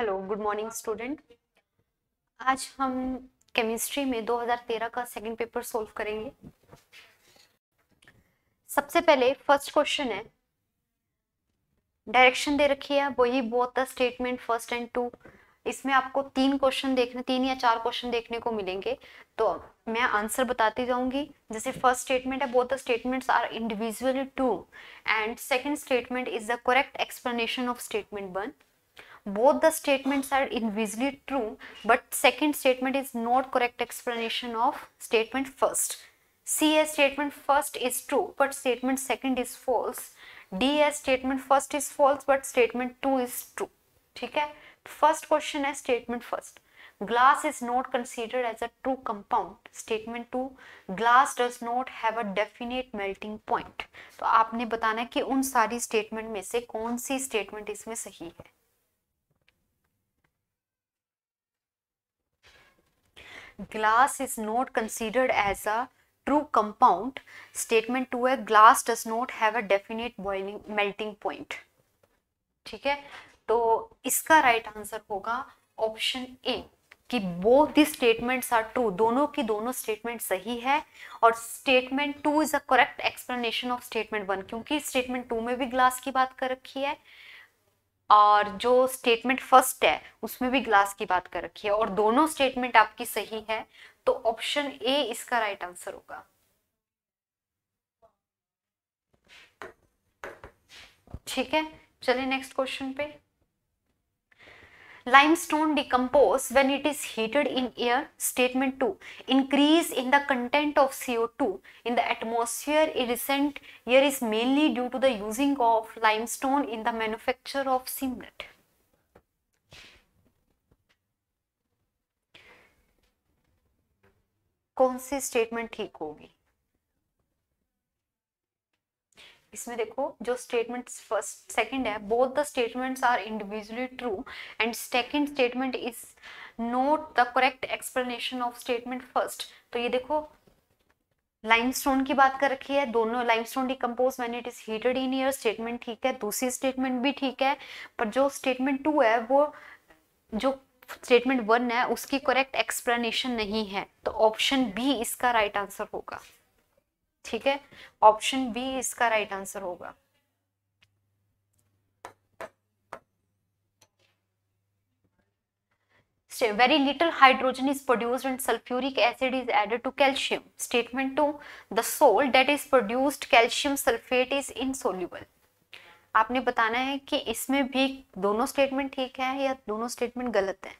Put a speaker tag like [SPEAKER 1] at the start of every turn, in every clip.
[SPEAKER 1] Hello good morning student आज हम chemistry में 2013 का सेकंड पेपर सोल्व करेंगे सबसे पहले फर्स्ट क्वेश्चन है डायरेक्शन दे रखी है वही बहुत स्टेटमेंट फर्स्ट एंड टू इसमें आपको तीन क्वेश्चन देखने तीन या चार क्वेश्चन देखने को मिलेंगे तो मैं आंसर बताती जाऊंगी जैसे फर्स्ट स्टेटमेंट है both the statements are individually true and second statement is the correct explanation of statement one both the statements are invisibly true but second statement is not correct explanation of statement first c as statement first is true but statement second is false d as statement first is false but statement two is true theek hai first question is statement first glass is not considered as a true compound statement 2 glass does not have a definite melting point तो aapne batana hai ki un sari statement में se kaun si statement isme sahi hai glass is not considered as a true compound statement 2 है glass does not have a definite boiling melting point ठीक है तो इसका right right answer होगा option A कि वो the statements are true दोनों की दोनों स्टेटमेंट सही है और statement two is a correct explanation of statement one क्योंकि स्टेटमेंट टू में भी ग्लास की बात कर रखी है और जो स्टेटमेंट फर्स्ट है उसमें भी ग्लास की बात कर रखी है और दोनों स्टेटमेंट आपकी सही है तो ऑप्शन ए इसका राइट आंसर होगा ठीक है चलिए नेक्स्ट क्वेश्चन पे limestone decompose when it is heated in air statement 2 increase in the content of co2 in the atmosphere in recent year is mainly due to the using of limestone in the manufacture of cement कौन सी statement ठीक होगी इसमें देखो जो statement first second है both the statements are individually true and second statement is not the correct explanation of statement first तो ये देखो लाइमस्टोन की बात कर रखी है दोनों limestone decompose when it is heated in air statement ठीक है दूसरी स्टेटमेंट भी ठीक है पर जो स्टेटमेंट टू है वो जो स्टेटमेंट वन है उसकी करेक्ट एक्सप्लेनेशन नहीं है तो ऑप्शन बी इसका राइट right आंसर होगा ठीक है ऑप्शन बी इसका राइट आंसर होगा very little hydrogen is produced and sulphuric acid is added to calcium statement two the salt that is produced calcium sulphate is insoluble आपने बताना है कि इसमें भी दोनों स्टेटमेंट ठीक है या दोनों स्टेटमेंट गलत है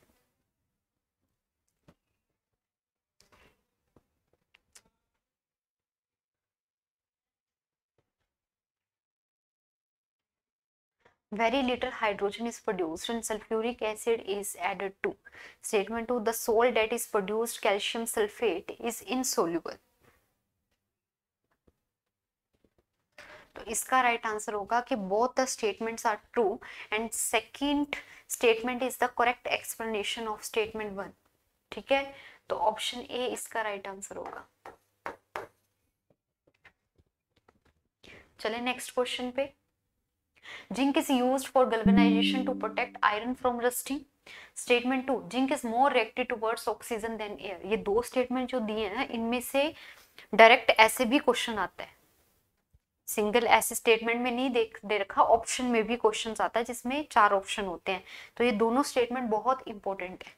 [SPEAKER 1] very little hydrogen is produced and sulfuric acid is added to statement 2 the salt that is produced calcium sulfate is insoluble तो इसका राइट right आंसर होगा कि both the statements are true and second statement is the correct explanation of statement one ठीक है तो option A इसका right right answer होगा चले नेक्स्ट क्वेश्चन पे zinc is use for galvanization to protect iron from rusting statement two zinc is more reactive towards oxygen than air ये दो statement जो दिए हैं इनमें से डायरेक्ट ऐसे भी क्वेश्चन आता है सिंगल ऐसे स्टेटमेंट में नहीं देख दे रखा ऑप्शन में भी क्वेश्चन आता है जिसमें चार ऑप्शन होते हैं तो ये दोनों स्टेटमेंट बहुत इंपॉर्टेंट है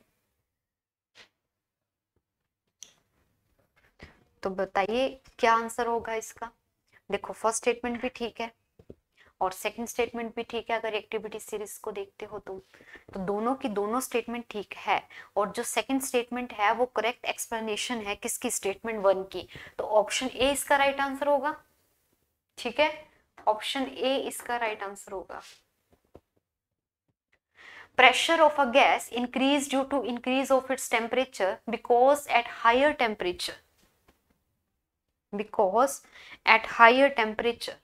[SPEAKER 1] तो बताइए क्या आंसर होगा इसका देखो फर्स्ट स्टेटमेंट भी ठीक है और सेकंड स्टेटमेंट भी ठीक है अगर एक्टिविटी सीरीज को देखते हो तो तो दोनों की दोनों स्टेटमेंट ठीक है और जो सेकंड स्टेटमेंट है वो करेक्ट एक्सप्लेनेशन है किसकी स्टेटमेंट वन की तो ऑप्शन ए इसका राइट right आंसर होगा ठीक है ऑप्शन ए इसका राइट right आंसर होगा pressure of a gas increase due to increase of its temperature because at higher temperature because at higher temperature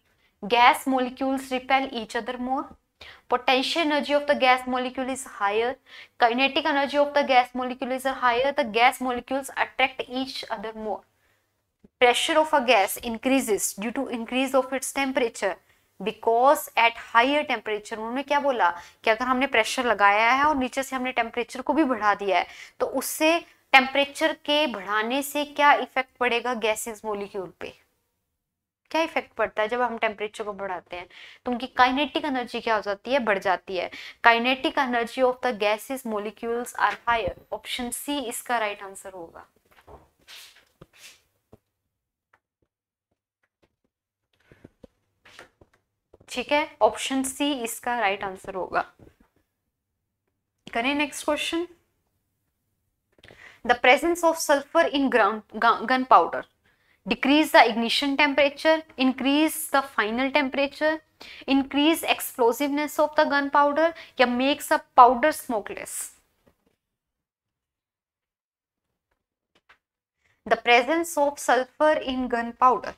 [SPEAKER 1] gas molecules repel each other more potential energy of the gas molecule is higher kinetic energy of the gas molecule is higher the gas molecules attract each other more pressure of a gas increases due to increase of its temperature because at higher temperature उन्होंने क्या बोला कि अगर हमने pressure लगाया है और नीचे से हमने टेम्परेचर को भी बढ़ा दिया है तो उससे टेम्परेचर के बढ़ाने से क्या इफेक्ट पड़ेगा गैसेज मोलिक्यूल पे क्या इफेक्ट पड़ता है जब हम टेम्परेचर को बढ़ाते हैं तो उनकी काइनेटिक एनर्जी क्या हो जाती है बढ़ जाती है kinetic energy of the gases molecules are higher option C इसका राइट right आंसर होगा ठीक है ऑप्शन सी इसका राइट right आंसर होगा करें next question the presence of sulphur in ground gunpowder decrease the ignition temperature, increase the final temperature, increase explosiveness of the gunpowder या makes a powder smokeless. The presence of sulfur in gunpowder.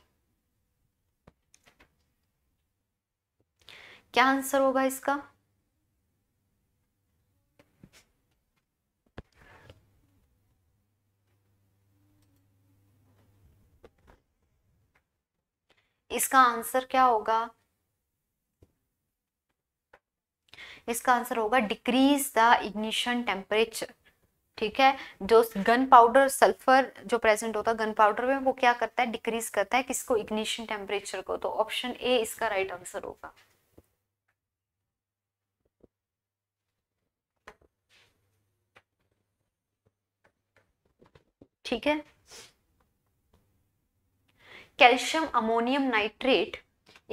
[SPEAKER 1] क्या answer होगा इसका इसका answer क्या होगा इसका answer होगा decrease the ignition temperature ठीक है जो गन पाउडर सल्फर जो प्रेजेंट होता है गन पाउडर में वो क्या करता है डिक्रीज करता है किसको इग्निशन टेम्परेचर को तो ऑप्शन ए इसका राइट आंसर होगा ठीक है calcium ammonium nitrate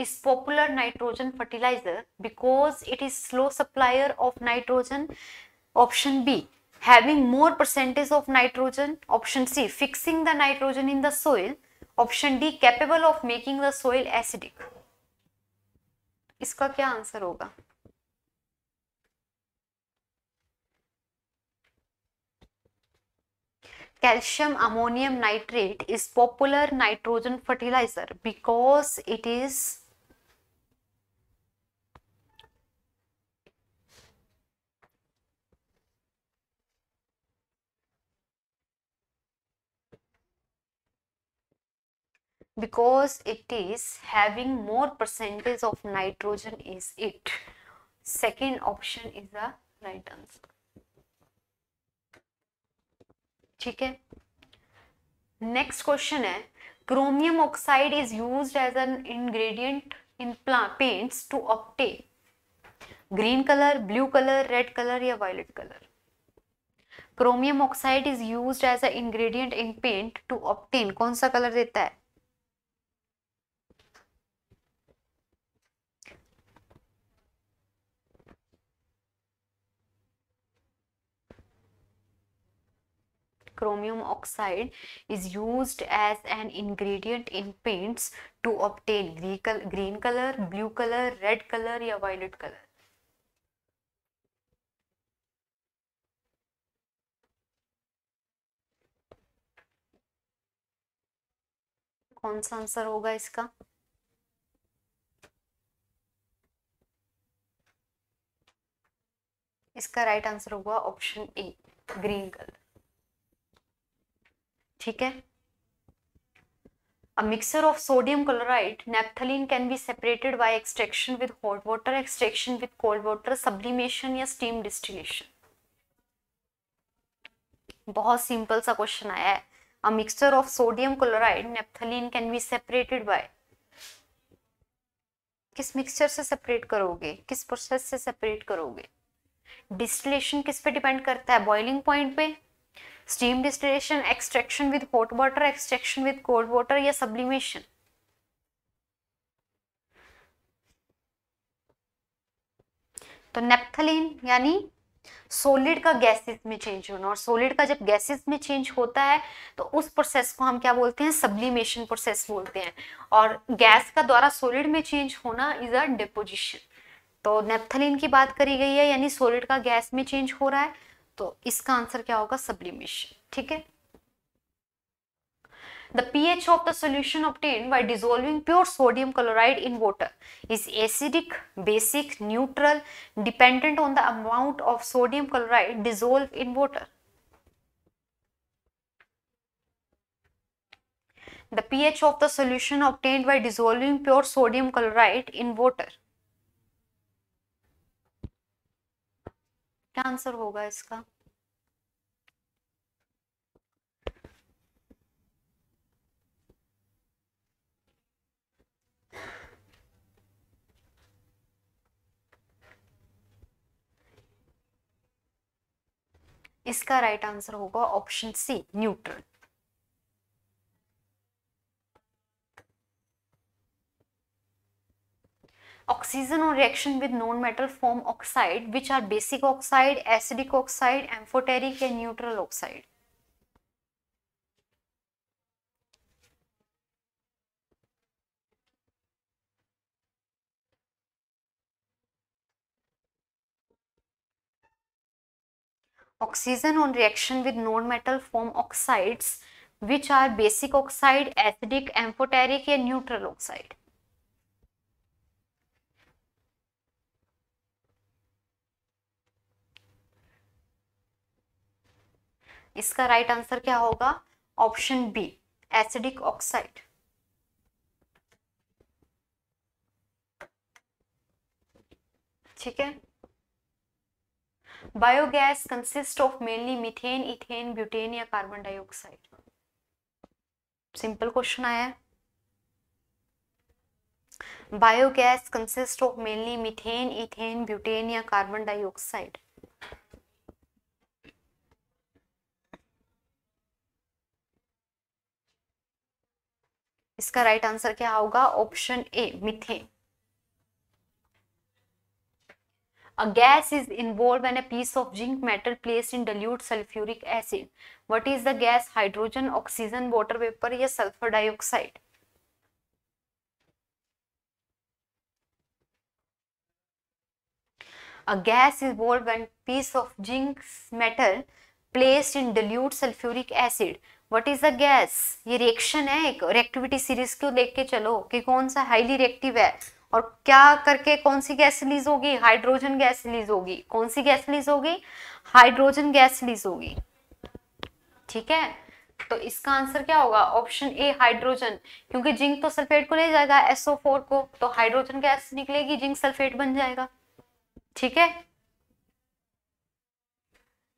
[SPEAKER 1] is popular nitrogen fertiliser because it is slow supplier of nitrogen option B having more percentage of nitrogen option C fixing the nitrogen in the soil option D capable of making the soil acidic इसका क्या answer होगा calcium ammonium nitrate is popular nitrogen fertilizer because it is because it is having more percentage of nitrogen is it second option is the right answer ठीक है next question है chromium oxide is use as an ingredient in paints to obtain green colour blue colour red colour या violet colour chromium oxide is use as a ingredient in paint to obtain कौन सा colour देता है chromium oxide is use as an ingredient in paints to obtain green colour blue colour red colour या violet colour कौन सा answer होगा इसका इसका राइट आंसर होगा ऑप्शन ए ग्रीन कलर ठीक है mixer of sodium chloride naphthalene can be separated by extraction with hot water extraction with cold water sublimation या स्टीम डिस्टिलेशन बहुत सिंपल सा क्वेश्चन आया है a mixture of sodium chloride naphthalene can be separated by किस mixture से separate करोगे किस process से सेपरेट करोगे डिस्टिलेशन किस पे डिपेंड करता है बॉइलिंग पॉइंट पे steam distillation extraction with hot water extraction with cold water या सब्लिमेशन तो नेप्थलीन यानी सोलिड का गैसेस में चेंज होना और सोलिड का जब गैसेस में चेंज होता है तो उस प्रोसेस को हम क्या बोलते हैं सब्लिमेशन प्रोसेस बोलते हैं और गैस का द्वारा सोलिड में चेंज होना इज अ डिपोजिशन तो नेपथलीन की बात करी गई है यानी सोलिड का गैस में चेंज हो रहा है तो इसका आंसर क्या होगा सब्लिमेशन ठीक है the ph of the solution obtained by dissolving pure sodium chloride in water is acidic basic neutral dependent on the amount of sodium chloride dissolved in water the ph of the solution obtained by dissolving pure sodium chloride in water क्या answer होगा इसका इसका right answer होगा option C neutral oxygen or reaction with non-metal form oxide which are basic oxide, acidic oxide, amphoteric and neutral oxide. Oxygen on reaction with non-metal form oxides which are basic oxide, acidic, amphoteric and neutral oxide. इसका right right answer क्या होगा option B acidic oxide ठीक है biogas consist of mainly methane ethane butane या carbon dioxide simple question आया है biogas consist of mainly methane ethane butane या carbon dioxide इसका राइट right आंसर क्या होगा option A methane a gas is involve an a piece of zinc metal place in dilute sulphuric acid what is the gas hydrogen oxygen water vapour या sulphur dioxide a gas is evolved an piece of zinc metal place in dilute sulphuric acid what is the gas ये reaction है एक reactivity series को देख के चलो कि कौन सा हाईली रिएक्टिव है और क्या करके कौन सी गैस रिलीज होगी हाइड्रोजन गैस रिलीज होगी कौन सी गैस रिलीज होगी हाइड्रोजन गैस रिलीज होगी ठीक है तो इसका आंसर क्या होगा ऑप्शन ए हाइड्रोजन क्योंकि जिंक तो सल्फेट को ले जाएगा एसओ फोर को तो हाइड्रोजन गैस निकलेगी जिंक सल्फेट बन जाएगा ठीक है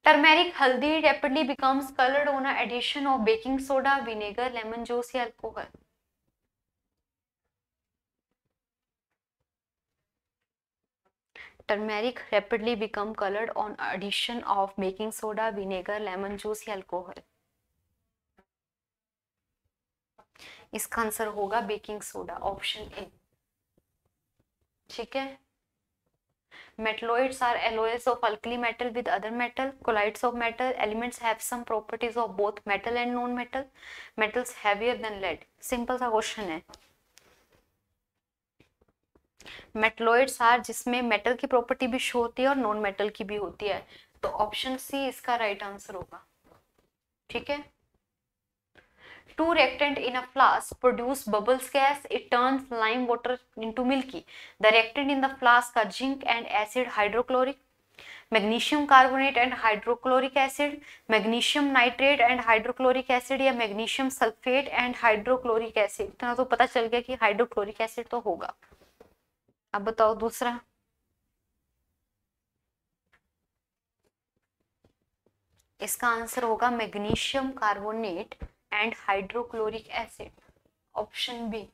[SPEAKER 1] turmeric haldi rapidly becomes coloured on addition of baking soda vinegar lemon juice या alcohol turmeric rapidly become coloured on addition of baking soda vinegar lemon juice या alcohol इसका आंसर होगा baking soda option A ठीक है Metalloids are alloys of alkali metal with other metal. colloids of metal. Elements have some properties of both metal and non-metal. Metals heavier than lead. simple sa question hai metalloids are jisme metal ki property bhi show hoti hai aur non metal ki bhi hoti hai to option c iska right answer hoga theek hai two reactant in a flask produce bubbles gas it turns lime water into milky the reactant in the flask का zinc and acid hydrochloric magnesium carbonate and hydrochloric acid magnesium nitrate and hydrochloric acid या magnesium sulphate and hydrochloric acid इतना तो पता चल गया कि hydrochloric acid तो होगा अब बताओ दूसरा इसका आंसर होगा magnesium carbonate and hydrochloric acid option B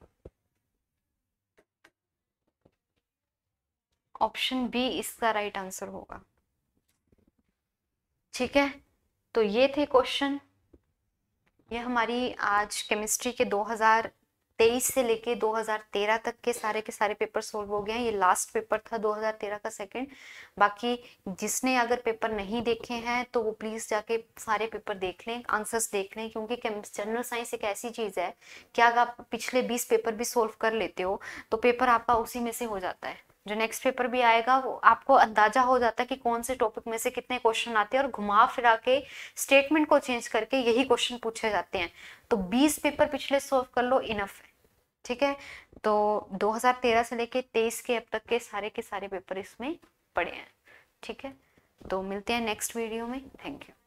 [SPEAKER 1] option B इसका राइट आंसर होगा ठीक है तो ये थे क्वेश्चन ये हमारी आज केमिस्ट्री के तेईस से लेके 2013 तक के सारे के सारे पेपर सोल्व हो गए हैं ये लास्ट पेपर था 2013 का सेकंड बाकी जिसने अगर पेपर नहीं देखे हैं तो वो प्लीज़ जाके सारे पेपर देख लें आंसर्स देख लें क्योंकि जनरल साइंस एक ऐसी चीज़ है कि अगर आप पिछले बीस पेपर भी सोल्व कर लेते हो तो पेपर आपका उसी में से हो जाता है जो नेक्स्ट पेपर भी आएगा वो आपको अंदाजा हो जाता है कि कौन से टॉपिक में से कितने क्वेश्चन आते हैं और घुमा फिरा के स्टेटमेंट को चेंज करके यही क्वेश्चन पूछे जाते हैं तो 20 पेपर पिछले सॉल्व कर लो इनफ है ठीक है तो 2013 से लेके 23 के अब तक के सारे के सारे पेपर इसमें पड़े हैं ठीक है तो मिलते हैं नेक्स्ट वीडियो में थैंक यू